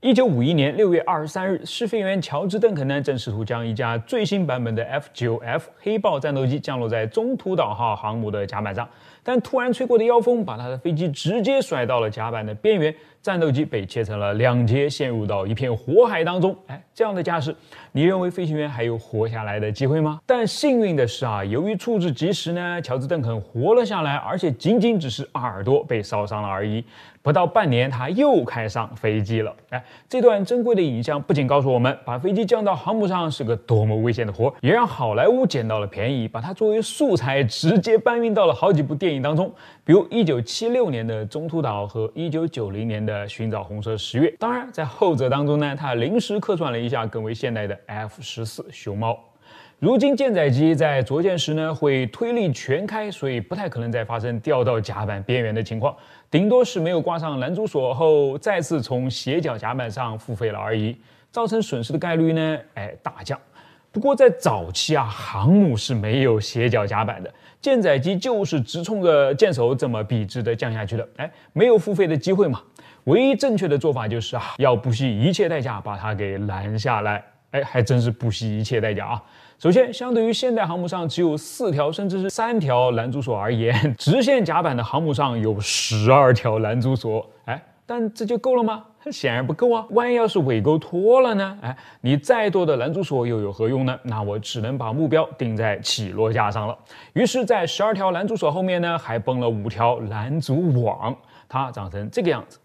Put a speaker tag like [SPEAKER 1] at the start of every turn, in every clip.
[SPEAKER 1] 一九五一年六月二十三日，试飞员乔治·邓肯呢，正试图将一架最新版本的 F 九 F 黑豹战斗机降落在中途岛号航母的甲板上。但突然吹过的妖风把他的飞机直接甩到了甲板的边缘，战斗机被切成了两截，陷入到一片火海当中。哎，这样的架势，你认为飞行员还有活下来的机会吗？但幸运的是啊，由于处置及时呢，乔治·邓肯活了下来，而且仅仅只是耳朵被烧伤了而已。不到半年，他又开上飞机了。哎，这段珍贵的影像不仅告诉我们把飞机降到航母上是个多么危险的活，也让好莱坞捡到了便宜，把它作为素材直接搬运到了好几部电影。当中，比如一九七六年的中途岛和一九九零年的寻找红色十月。当然，在后者当中呢，他临时客串了一下更为现代的 F 十四熊猫。如今舰载机在着舰时呢，会推力全开，所以不太可能再发生掉到甲板边缘的情况，顶多是没有挂上拦阻索后再次从斜角甲板上复飞了而已，造成损失的概率呢，哎，大降。不过在早期啊，航母是没有斜角甲板的，舰载机就是直冲着舰首这么笔直的降下去的。哎，没有付费的机会嘛。唯一正确的做法就是啊，要不惜一切代价把它给拦下来。哎，还真是不惜一切代价啊。首先，相对于现代航母上只有四条甚至是三条拦阻索而言，直线甲板的航母上有十二条拦阻索。哎，但这就够了吗？显然不够啊！万一要是尾钩脱了呢？哎，你再多的拦阻索又有何用呢？那我只能把目标定在起落架上了。于是，在十二条拦阻索后面呢，还绷了五条拦阻网，它长成这个样子，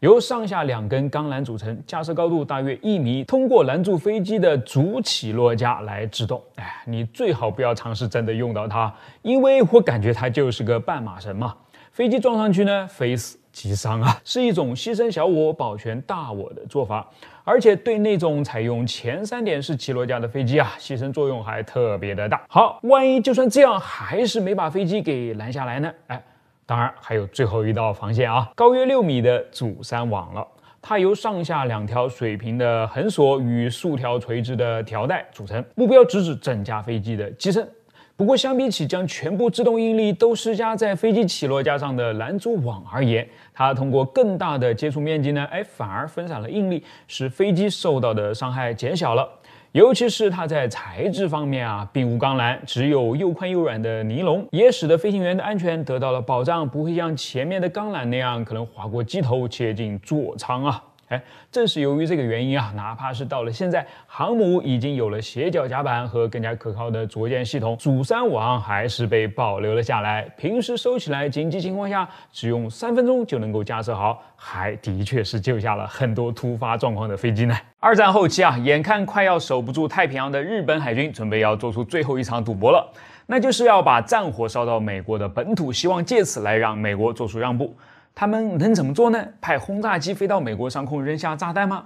[SPEAKER 1] 由上下两根钢缆组成，架设高度大约一米，通过拦住飞机的主起落架来制动。哎，你最好不要尝试真的用到它，因为我感觉它就是个半马神嘛，飞机撞上去呢，飞死。极伤啊，是一种牺牲小我保全大我的做法，而且对那种采用前三点式起落架的飞机啊，牺牲作用还特别的大。好，万一就算这样还是没把飞机给拦下来呢？哎，当然还有最后一道防线啊，高约六米的阻山网了。它由上下两条水平的横索与数条垂直的条带组成，目标直指整架飞机的机身。不过相比起将全部自动应力都施加在飞机起落架上的拦阻网而言，它通过更大的接触面积呢，哎，反而分散了应力，使飞机受到的伤害减小了。尤其是它在材质方面啊，并无钢缆，只有又宽又软的尼龙，也使得飞行员的安全得到了保障，不会像前面的钢缆那样可能划过机头，切进座舱啊。哎，正是由于这个原因啊，哪怕是到了现在，航母已经有了斜角甲板和更加可靠的着舰系统，主三网还是被保留了下来。平时收起来，紧急情况下只用三分钟就能够架设好，还的确是救下了很多突发状况的飞机呢。二战后期啊，眼看快要守不住太平洋的日本海军，准备要做出最后一场赌博了，那就是要把战火烧到美国的本土，希望借此来让美国做出让步。他们能怎么做呢？派轰炸机飞到美国上空扔下炸弹吗？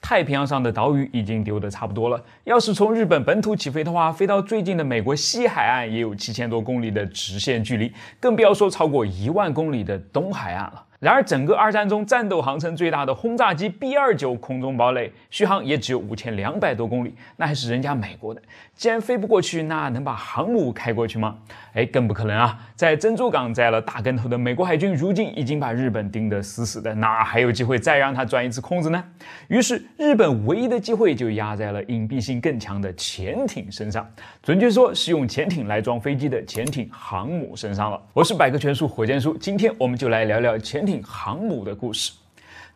[SPEAKER 1] 太平洋上的岛屿已经丢得差不多了。要是从日本本土起飞的话，飞到最近的美国西海岸也有七千多公里的直线距离，更不要说超过一万公里的东海岸了。然而，整个二战中战斗航程最大的轰炸机 B 二九空中堡垒，续航也只有五千两百多公里，那还是人家美国的。既然飞不过去，那能把航母开过去吗？哎，更不可能啊！在珍珠港栽了大跟头的美国海军，如今已经把日本盯得死死的，哪还有机会再让他钻一次空子呢？于是，日本唯一的机会就压在了隐蔽性更强的潜艇身上，准确说是用潜艇来装飞机的潜艇航母身上了。我是百科全书火箭叔，今天我们就来聊聊潜艇。航母的故事，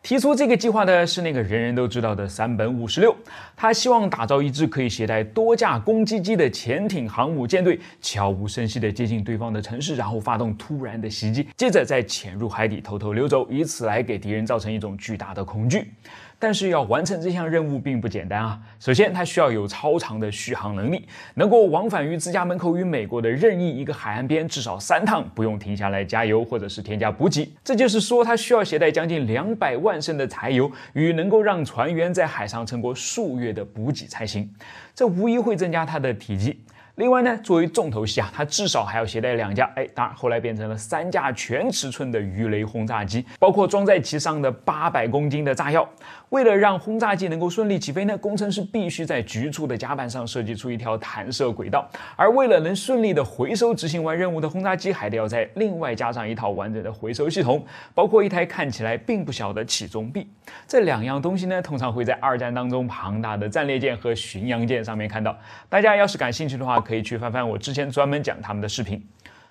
[SPEAKER 1] 提出这个计划的是那个人人都知道的三本五十六，他希望打造一支可以携带多架攻击机的潜艇航母舰队，悄无声息的接近对方的城市，然后发动突然的袭击，接着再潜入海底偷偷溜走，以此来给敌人造成一种巨大的恐惧。但是要完成这项任务并不简单啊！首先，它需要有超长的续航能力，能够往返于自家门口与美国的任意一个海岸边至少三趟，不用停下来加油或者是添加补给。这就是说，它需要携带将近两百万升的柴油与能够让船员在海上撑过数月的补给才行。这无疑会增加它的体积。另外呢，作为重头戏啊，它至少还要携带两架，哎，当然后来变成了三架全尺寸的鱼雷轰炸机，包括装在其上的八百公斤的炸药。为了让轰炸机能够顺利起飞呢，工程师必须在局促的甲板上设计出一条弹射轨道。而为了能顺利的回收执行完任务的轰炸机，还得要在另外加上一套完整的回收系统，包括一台看起来并不小的起重臂。这两样东西呢，通常会在二战当中庞大的战列舰和巡洋舰上面看到。大家要是感兴趣的话，可以去翻翻我之前专门讲他们的视频。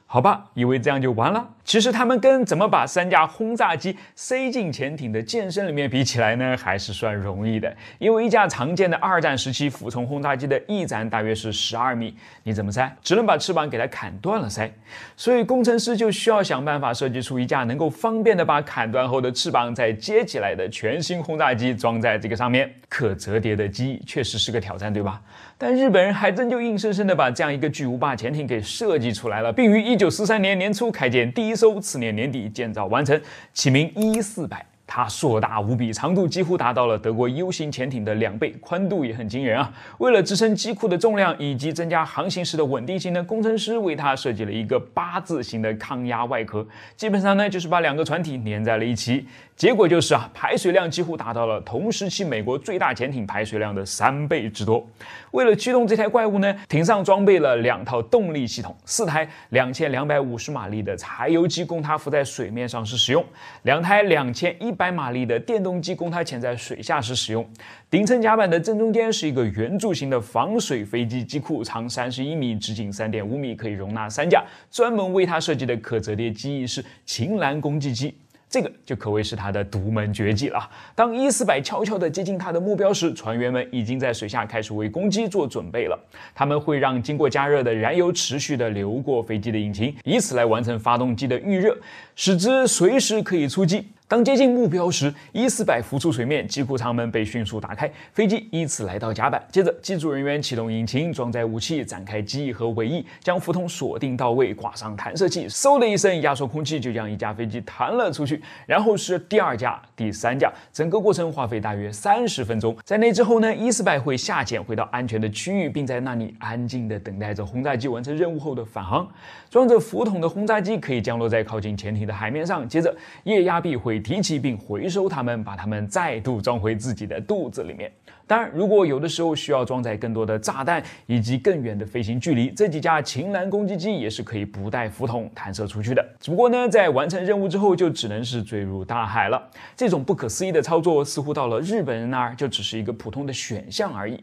[SPEAKER 1] 好吧，以为这样就完了？其实他们跟怎么把三架轰炸机塞进潜艇的舰身里面比起来呢，还是算容易的。因为一架常见的二战时期俯冲轰炸机的翼展大约是十二米，你怎么塞？只能把翅膀给它砍断了塞。所以工程师就需要想办法设计出一架能够方便的把砍断后的翅膀再接起来的全新轰炸机，装在这个上面。可折叠的机翼确实是个挑战，对吧？但日本人还真就硬生生的把这样一个巨无霸潜艇给设计出来了，并于一。一九四三年年初开建第一艘，次年年底建造完成，起名一四百。它硕大无比，长度几乎达到了德国 U 型潜艇的两倍，宽度也很惊人啊！为了支撑机库的重量以及增加航行时的稳定性呢，工程师为它设计了一个八字形的抗压外壳，基本上呢就是把两个船体粘在了一起。结果就是啊，排水量几乎达到了同时期美国最大潜艇排水量的三倍之多。为了驱动这台怪物呢，艇上装备了两套动力系统，四台两千两百五十马力的柴油机供它浮在水面上时使用，两台两千一。百马力的电动机供它潜在水下时使用。顶层甲板的正中间是一个圆柱形的防水飞机机库，长三十一米，直径三点五米，可以容纳三架专门为它设计的可折叠机翼式秦蓝攻击机。这个就可谓是它的独门绝技了。当伊斯百悄悄的接近它的目标时，船员们已经在水下开始为攻击做准备了。他们会让经过加热的燃油持续的流过飞机的引擎，以此来完成发动机的预热，使之随时可以出击。当接近目标时，伊斯柏浮出水面，机库舱门被迅速打开，飞机依次来到甲板。接着，机组人员启动引擎，装载武器，展开机翼和尾翼，将浮筒锁定到位，挂上弹射器。嗖的一声，压缩空气就将一架飞机弹了出去。然后是第二架、第三架。整个过程花费大约三十分钟。在那之后呢，伊斯柏会下潜回到安全的区域，并在那里安静地等待着轰炸机完成任务后的返航。装着浮筒的轰炸机可以降落在靠近潜艇的海面上。接着，液压臂会。提起并回收它们，把它们再度装回自己的肚子里面。当然，如果有的时候需要装载更多的炸弹以及更远的飞行距离，这几架秦岚攻击机也是可以不带浮筒弹射出去的。只不过呢，在完成任务之后，就只能是坠入大海了。这种不可思议的操作，似乎到了日本人那儿，就只是一个普通的选项而已。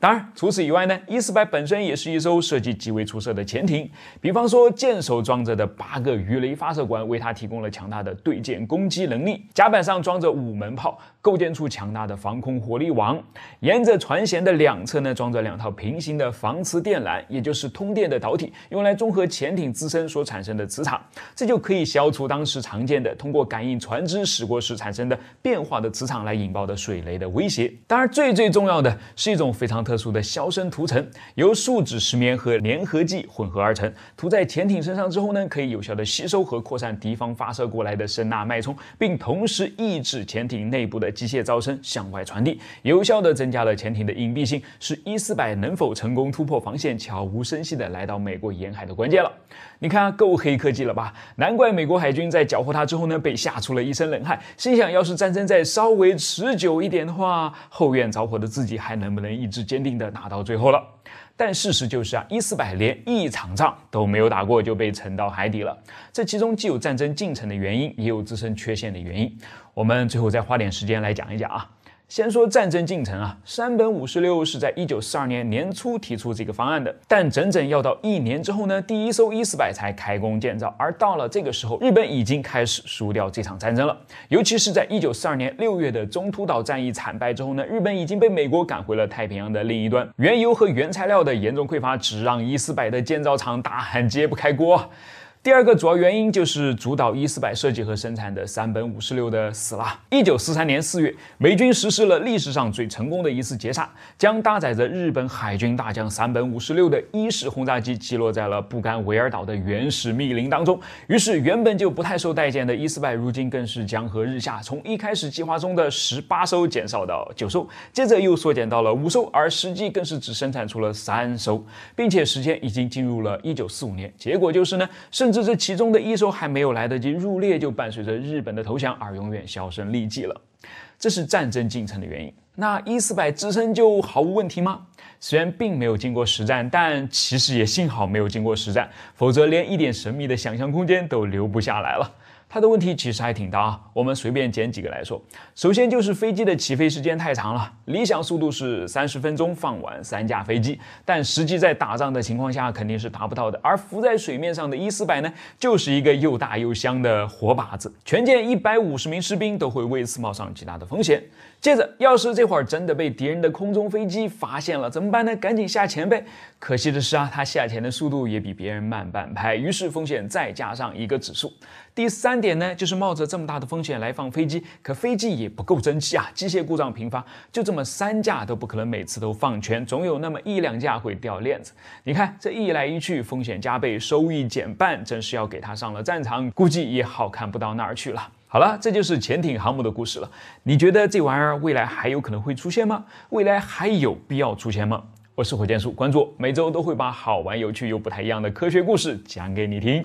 [SPEAKER 1] 当然，除此以外呢，伊斯白本身也是一艘设计极为出色的潜艇。比方说，舰首装着的八个鱼雷发射管，为它提供了强大的对舰攻击能力；甲板上装着五门炮，构建出强大的防空火力网；沿着船舷的两侧呢，装着两套平行的防磁电缆，也就是通电的导体，用来综合潜艇自身所产生的磁场。这就可以消除当时常见的通过感应船只驶过时产生的变化的磁场来引爆的水雷的威胁。当然，最最重要的是一种非常。特殊的消声涂层由树脂、石棉和粘合剂混合而成，涂在潜艇身上之后呢，可以有效的吸收和扩散敌方发射过来的声呐脉冲，并同时抑制潜艇内部的机械噪声向外传递，有效的增加了潜艇的隐蔽性，是 E 400能否成功突破防线、悄无声息的来到美国沿海的关键了。你看够黑科技了吧？难怪美国海军在缴获它之后呢，被吓出了一身冷汗，心想要是战争再稍微持久一点的话，后院着火的自己还能不能一直坚？坚定的打到最后了，但事实就是啊，一四百连一场仗都没有打过就被沉到海底了。这其中既有战争进程的原因，也有自身缺陷的原因。我们最后再花点时间来讲一讲啊。先说战争进程啊，山本五十六是在一九四二年年初提出这个方案的，但整整要到一年之后呢，第一艘伊四百才开工建造，而到了这个时候，日本已经开始输掉这场战争了。尤其是在一九四二年六月的中途岛战役惨败之后呢，日本已经被美国赶回了太平洋的另一端，原油和原材料的严重匮乏，只让伊四百的建造厂大喊揭不开锅。第二个主要原因就是主导伊斯柏设计和生产的三本五十六的死了。一九四三年四月，美军实施了历史上最成功的一次劫杀，将搭载着日本海军大将三本五十六的伊式轰炸机击落在了不干维尔岛的原始密林当中。于是，原本就不太受待见的伊斯柏，如今更是江河日下。从一开始计划中的十八艘减少到九艘，接着又缩减到了五艘，而实际更是只生产出了三艘，并且时间已经进入了一九四五年。结果就是呢，甚至。这其中的一艘还没有来得及入列，就伴随着日本的投降而永远销声匿迹了。这是战争进程的原因。那伊四百自身就毫无问题吗？虽然并没有经过实战，但其实也幸好没有经过实战，否则连一点神秘的想象空间都留不下来了。它的问题其实还挺大啊，我们随便捡几个来说。首先就是飞机的起飞时间太长了，理想速度是三十分钟放完三架飞机，但实际在打仗的情况下肯定是达不到的。而浮在水面上的伊四百呢，就是一个又大又香的活靶子，全舰一百五十名士兵都会为此冒上极大的风险。接着，要是这会儿真的被敌人的空中飞机发现了，怎么办呢？赶紧下潜呗。可惜的是啊，他下潜的速度也比别人慢半拍，于是风险再加上一个指数。第三点呢，就是冒着这么大的风险来放飞机，可飞机也不够争气啊，机械故障频发，就这么三架都不可能每次都放全，总有那么一两架会掉链子。你看这一来一去，风险加倍，收益减半，真是要给他上了战场，估计也好看不到哪儿去了。好了，这就是潜艇航母的故事了。你觉得这玩意儿未来还有可能会出现吗？未来还有必要出现吗？我是火箭叔，关注我，每周都会把好玩、有趣又不太一样的科学故事讲给你听。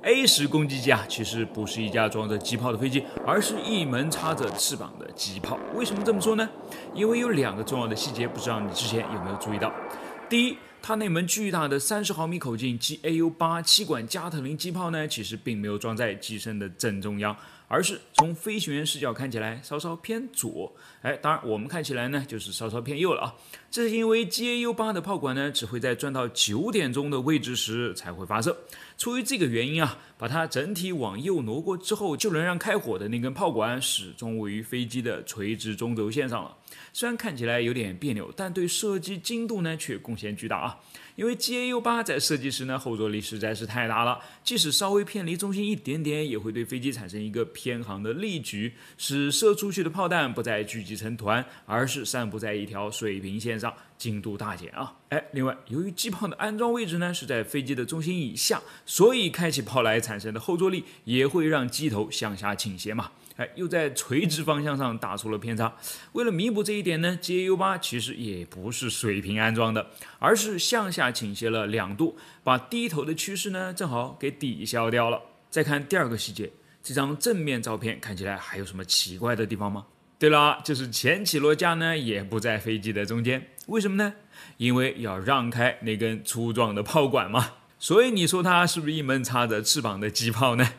[SPEAKER 1] A 十攻击机啊，其实不是一架装着机炮的飞机，而是一门插着翅膀的机炮。为什么这么说呢？因为有两个重要的细节，不知道你之前有没有注意到。第一，它那门巨大的三十毫米口径 GAU 八七管加特林机炮呢，其实并没有装在机身的正中央。而是从飞行员视角看起来稍稍偏左，哎，当然我们看起来呢就是稍稍偏右了啊。这是因为 GAU 八的炮管呢，只会在转到九点钟的位置时才会发射。出于这个原因啊，把它整体往右挪过之后，就能让开火的那根炮管始终位于飞机的垂直中轴线上了。虽然看起来有点别扭，但对射击精度呢却贡献巨大啊。因为 G A U 八在设计时呢，后坐力实在是太大了，即使稍微偏离中心一点点，也会对飞机产生一个偏航的力矩，使射出去的炮弹不再聚集成团，而是散布在一条水平线上，精度大减啊！哎，另外，由于机炮的安装位置呢是在飞机的中心以下，所以开起炮来产生的后坐力也会让机头向下倾斜嘛。哎，又在垂直方向上打出了偏差。为了弥补这一点呢 a u 8其实也不是水平安装的，而是向下倾斜了两度，把低头的趋势呢正好给抵消掉了。再看第二个细节，这张正面照片看起来还有什么奇怪的地方吗？对了，就是前起落架呢也不在飞机的中间，为什么呢？因为要让开那根粗壮的炮管嘛。所以你说它是不是一门插着翅膀的机炮呢？